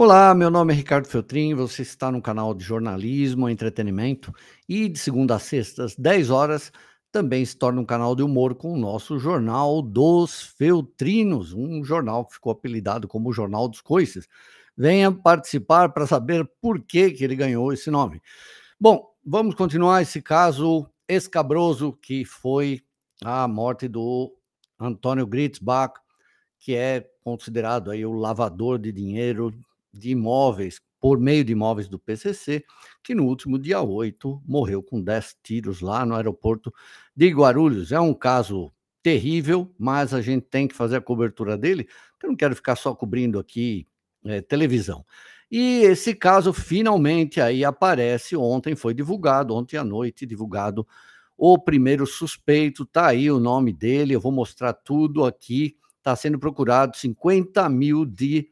Olá, meu nome é Ricardo Feltrin, você está no canal de jornalismo, entretenimento e de segunda a sexta às 10 horas também se torna um canal de humor com o nosso Jornal dos Feltrinos, um jornal que ficou apelidado como Jornal dos Coices. Venha participar para saber por que, que ele ganhou esse nome. Bom, vamos continuar esse caso escabroso que foi a morte do Antônio Gritsbach, que é considerado aí o lavador de dinheiro de imóveis, por meio de imóveis do PCC, que no último dia 8 morreu com 10 tiros lá no aeroporto de Guarulhos. É um caso terrível, mas a gente tem que fazer a cobertura dele, porque eu não quero ficar só cobrindo aqui é, televisão. E esse caso finalmente aí aparece. Ontem foi divulgado, ontem à noite, divulgado o primeiro suspeito. Tá aí o nome dele, eu vou mostrar tudo aqui. Está sendo procurado 50 mil de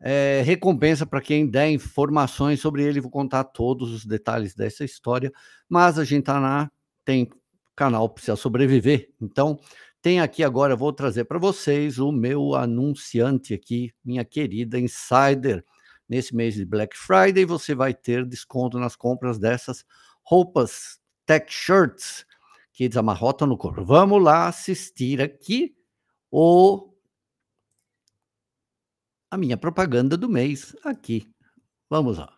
é, recompensa para quem der informações sobre ele. Vou contar todos os detalhes dessa história, mas a gente tá na tem canal precisa sobreviver. Então tem aqui agora vou trazer para vocês o meu anunciante aqui, minha querida Insider. Nesse mês de Black Friday você vai ter desconto nas compras dessas roupas tech shirts que desamarrota no corpo. Vamos lá assistir aqui o a minha propaganda do mês aqui. Vamos lá.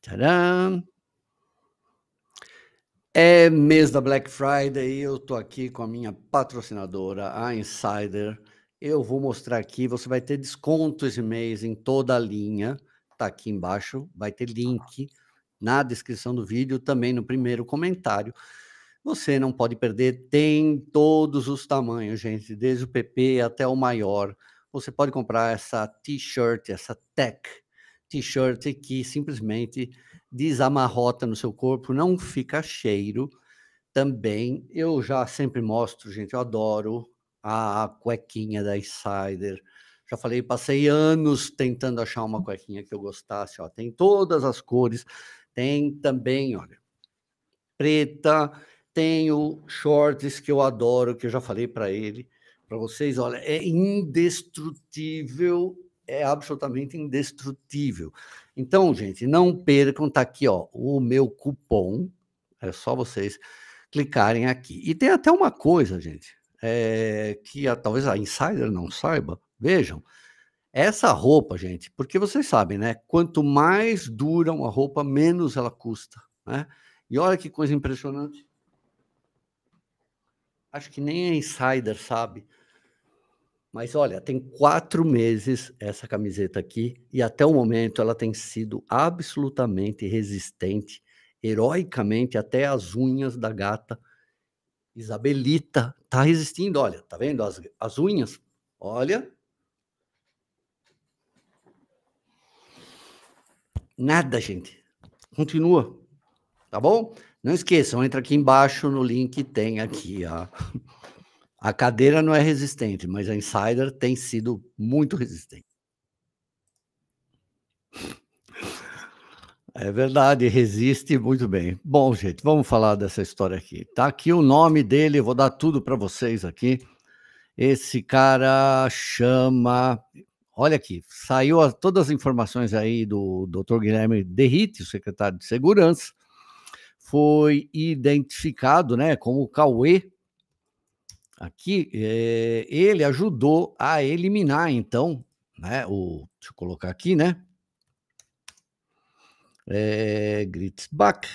Tcharam! É mês da Black Friday e eu tô aqui com a minha patrocinadora, a Insider. Eu vou mostrar aqui, você vai ter desconto esse mês em toda a linha, tá aqui embaixo, vai ter link na descrição do vídeo, também no primeiro comentário. Você não pode perder, tem todos os tamanhos, gente, desde o PP até o maior você pode comprar essa t-shirt, essa tech t-shirt que simplesmente desamarrota no seu corpo, não fica cheiro. Também eu já sempre mostro, gente, eu adoro a cuequinha da Insider. Já falei, passei anos tentando achar uma cuequinha que eu gostasse, ó. Tem todas as cores. Tem também, olha, preta, tenho shorts que eu adoro, que eu já falei para ele para vocês, olha, é indestrutível, é absolutamente indestrutível. Então, gente, não percam, tá aqui, ó, o meu cupom. É só vocês clicarem aqui. E tem até uma coisa, gente, é, que a, talvez a insider não saiba. Vejam, essa roupa, gente, porque vocês sabem, né? Quanto mais dura uma roupa, menos ela custa, né? E olha que coisa impressionante. Acho que nem a insider sabe mas olha, tem quatro meses essa camiseta aqui e até o momento ela tem sido absolutamente resistente, heroicamente até as unhas da gata Isabelita tá resistindo. Olha, tá vendo as, as unhas? Olha. Nada, gente. Continua. Tá bom? Não esqueçam, entra aqui embaixo no link, tem aqui a A cadeira não é resistente, mas a Insider tem sido muito resistente. É verdade, resiste muito bem. Bom, gente, vamos falar dessa história aqui. Tá aqui o nome dele, vou dar tudo para vocês aqui. Esse cara chama. Olha aqui, saiu a, todas as informações aí do Dr. Guilherme Derrite, o secretário de Segurança. Foi identificado, né, como Cauê Aqui, é, ele ajudou a eliminar, então, né, o, deixa eu colocar aqui, né? É, Gritzbach.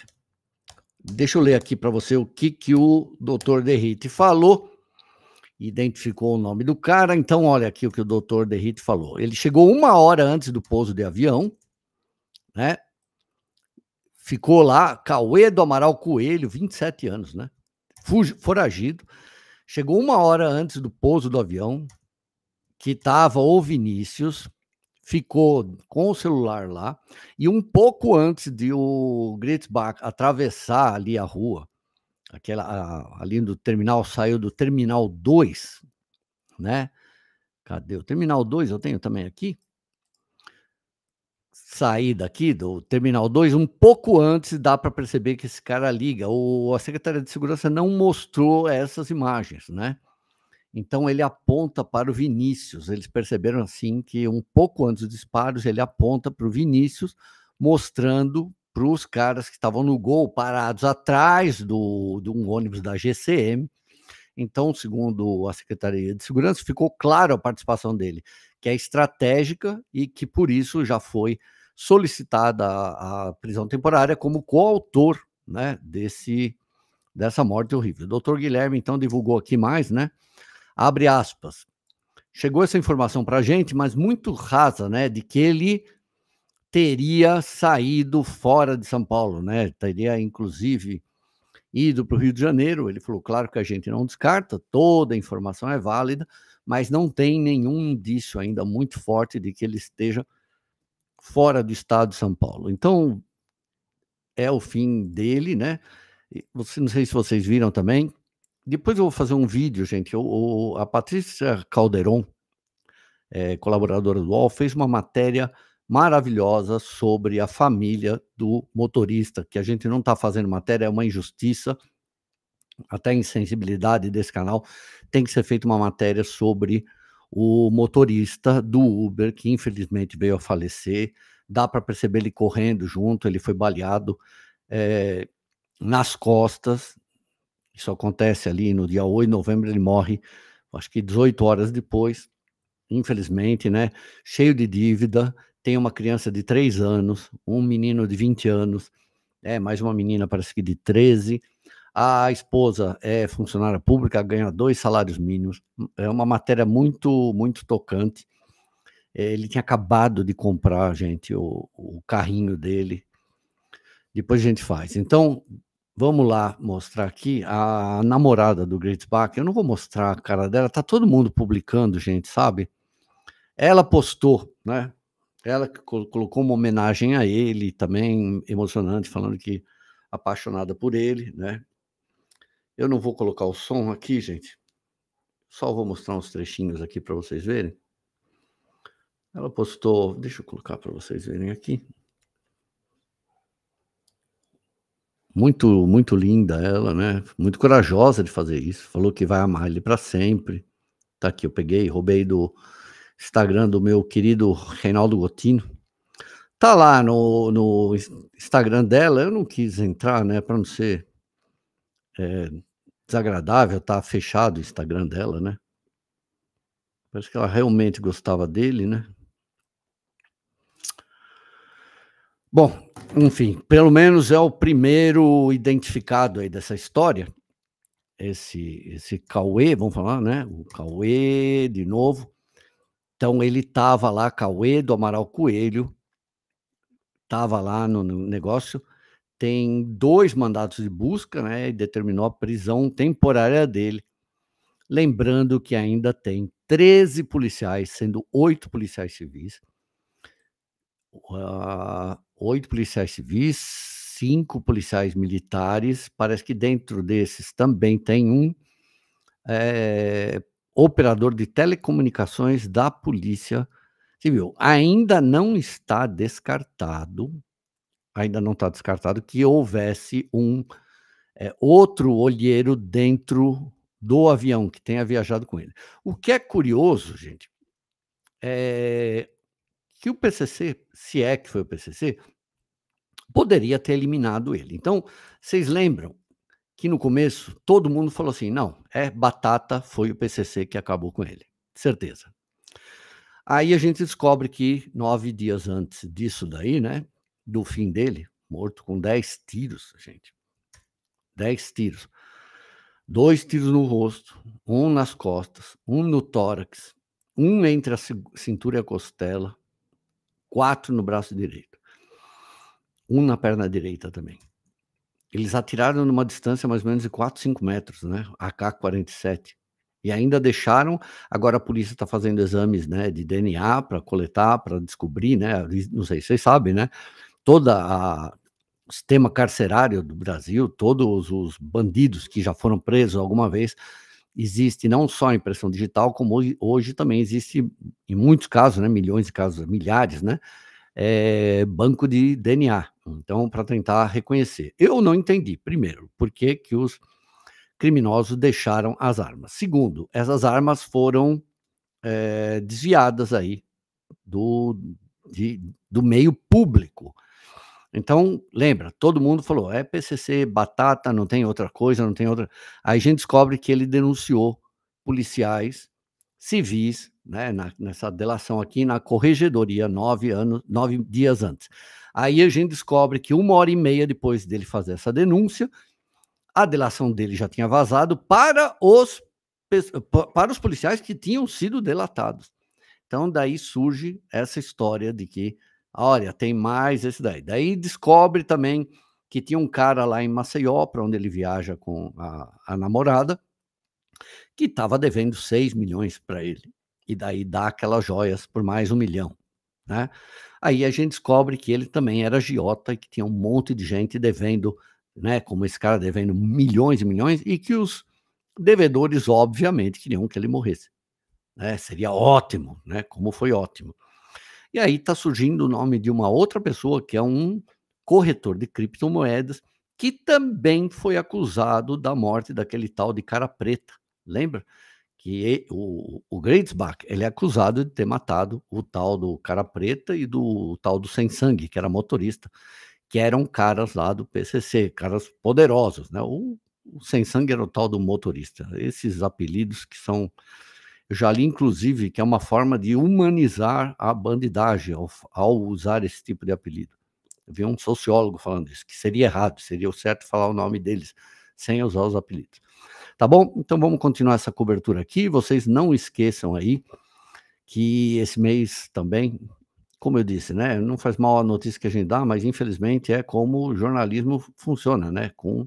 Deixa eu ler aqui para você o que, que o doutor Derrite falou. Identificou o nome do cara. Então, olha aqui o que o doutor Derrite falou. Ele chegou uma hora antes do pouso de avião, né? Ficou lá, Cauê do Amaral Coelho, 27 anos, né? Fugi, foragido Chegou uma hora antes do pouso do avião, que estava o Vinícius, ficou com o celular lá, e um pouco antes de o Gritzbach atravessar ali a rua, aquela ali do terminal, saiu do terminal 2, né? Cadê o terminal 2? Eu tenho também aqui sair daqui do Terminal 2 um pouco antes, dá para perceber que esse cara liga. O, a Secretaria de Segurança não mostrou essas imagens, né? Então ele aponta para o Vinícius. Eles perceberam assim que um pouco antes dos disparos ele aponta para o Vinícius, mostrando para os caras que estavam no gol parados atrás do, de um ônibus da GCM. Então, segundo a Secretaria de Segurança, ficou claro a participação dele que é estratégica e que por isso já foi solicitada a, a prisão temporária como coautor né, desse, dessa morte horrível. O doutor Guilherme, então, divulgou aqui mais, né? Abre aspas. Chegou essa informação para a gente, mas muito rasa, né? De que ele teria saído fora de São Paulo, né? Teria, inclusive, ido para o Rio de Janeiro. Ele falou: claro que a gente não descarta, toda a informação é válida, mas não tem nenhum indício ainda muito forte de que ele esteja fora do estado de São Paulo. Então, é o fim dele, né? Você, não sei se vocês viram também. Depois eu vou fazer um vídeo, gente. O, o, a Patrícia Calderon, é, colaboradora do UOL, fez uma matéria maravilhosa sobre a família do motorista, que a gente não está fazendo matéria, é uma injustiça até em sensibilidade desse canal, tem que ser feita uma matéria sobre o motorista do Uber, que infelizmente veio a falecer. Dá para perceber ele correndo junto, ele foi baleado é, nas costas. Isso acontece ali no dia 8 de novembro, ele morre, acho que 18 horas depois, infelizmente, né? Cheio de dívida. Tem uma criança de 3 anos, um menino de 20 anos, é, mais uma menina, parece que de 13 anos a esposa é funcionária pública, ganha dois salários mínimos. É uma matéria muito, muito tocante. Ele tinha acabado de comprar, gente, o, o carrinho dele. Depois a gente faz. Então, Vamos lá mostrar aqui a namorada do Great Back. Eu não vou mostrar a cara dela, tá todo mundo publicando, gente, sabe? Ela postou, né? Ela colocou uma homenagem a ele também, emocionante, falando que apaixonada por ele, né? Eu não vou colocar o som aqui, gente. Só vou mostrar uns trechinhos aqui para vocês verem. Ela postou, deixa eu colocar para vocês verem aqui. Muito, muito linda ela, né? Muito corajosa de fazer isso. Falou que vai amar ele para sempre. Tá aqui, eu peguei, roubei do Instagram do meu querido Reinaldo Gotino. Tá lá no, no Instagram dela, eu não quis entrar, né, para não ser é, desagradável, tá fechado o Instagram dela, né? Parece que ela realmente gostava dele, né? Bom, enfim, pelo menos é o primeiro identificado aí dessa história. Esse, esse Cauê, vamos falar, né? O Cauê de novo. Então ele tava lá, Cauê do Amaral Coelho, tava lá no, no negócio tem dois mandatos de busca né, e determinou a prisão temporária dele. Lembrando que ainda tem 13 policiais, sendo oito policiais civis. Ah, oito uh, policiais civis, cinco policiais militares. Parece que dentro desses também tem um é, operador de telecomunicações da Polícia Civil. Ainda não está descartado ainda não está descartado que houvesse um é, outro olheiro dentro do avião que tenha viajado com ele. O que é curioso, gente, é que o PCC, se é que foi o PCC, poderia ter eliminado ele. Então, vocês lembram que no começo todo mundo falou assim: não, é batata, foi o PCC que acabou com ele. Certeza. Aí a gente descobre que nove dias antes disso daí, né, do fim dele, morto com 10 tiros, gente. 10 tiros. Dois tiros no rosto, um nas costas, um no tórax, um entre a cintura e a costela, quatro no braço direito, um na perna direita também. Eles atiraram numa distância mais ou menos de 4, 5 metros, né? AK-47. E ainda deixaram. Agora a polícia está fazendo exames né, de DNA para coletar, para descobrir, né? Não sei, vocês sabem, né? toda a sistema carcerário do Brasil, todos os bandidos que já foram presos alguma vez, existe não só a impressão digital, como hoje, hoje também existe, em muitos casos, né, milhões de casos, milhares, né, é, banco de DNA. Então, para tentar reconhecer. Eu não entendi, primeiro, por que, que os criminosos deixaram as armas. Segundo, essas armas foram é, desviadas aí do, de, do meio público então, lembra, todo mundo falou, é PCC, batata, não tem outra coisa, não tem outra. Aí a gente descobre que ele denunciou policiais civis, né, na, nessa delação aqui, na corregedoria, nove, anos, nove dias antes. Aí a gente descobre que uma hora e meia depois dele fazer essa denúncia, a delação dele já tinha vazado para os, para os policiais que tinham sido delatados. Então, daí surge essa história de que Olha, tem mais esse daí. Daí descobre também que tinha um cara lá em Maceió, para onde ele viaja com a, a namorada, que estava devendo 6 milhões para ele. E daí dá aquelas joias por mais um milhão. Né? Aí a gente descobre que ele também era giota e que tinha um monte de gente devendo, né, como esse cara devendo milhões e milhões, e que os devedores, obviamente, queriam que ele morresse. Né? Seria ótimo, né? como foi ótimo. E aí está surgindo o nome de uma outra pessoa, que é um corretor de criptomoedas, que também foi acusado da morte daquele tal de cara preta, lembra? Que o, o Greidsbach, ele é acusado de ter matado o tal do cara preta e do tal do sem sangue, que era motorista, que eram caras lá do PCC, caras poderosos, né? O, o sem sangue era o tal do motorista. Esses apelidos que são eu já li, inclusive, que é uma forma de humanizar a bandidagem ao, ao usar esse tipo de apelido. Eu vi um sociólogo falando isso, que seria errado, seria o certo falar o nome deles sem usar os apelidos. Tá bom? Então vamos continuar essa cobertura aqui. Vocês não esqueçam aí que esse mês também, como eu disse, né, não faz mal a notícia que a gente dá, mas infelizmente é como o jornalismo funciona, né, com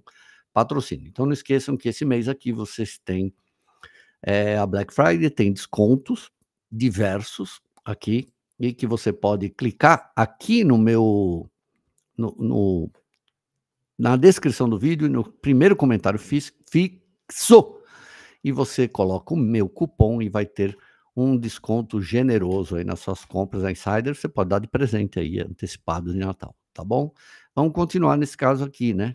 patrocínio. Então não esqueçam que esse mês aqui vocês têm é, a Black Friday tem descontos diversos aqui e que você pode clicar aqui no meu no, no na descrição do vídeo no primeiro comentário fixo e você coloca o meu cupom e vai ter um desconto generoso aí nas suas compras da Insider, você pode dar de presente aí antecipado de Natal, tá bom? Vamos continuar nesse caso aqui, né?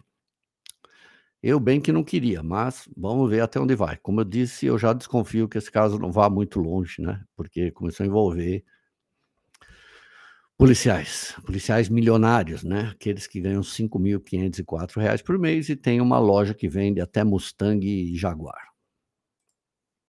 Eu bem que não queria, mas vamos ver até onde vai. Como eu disse, eu já desconfio que esse caso não vá muito longe, né? Porque começou a envolver policiais, policiais milionários, né? Aqueles que ganham R$ reais por mês e tem uma loja que vende até Mustang e Jaguar.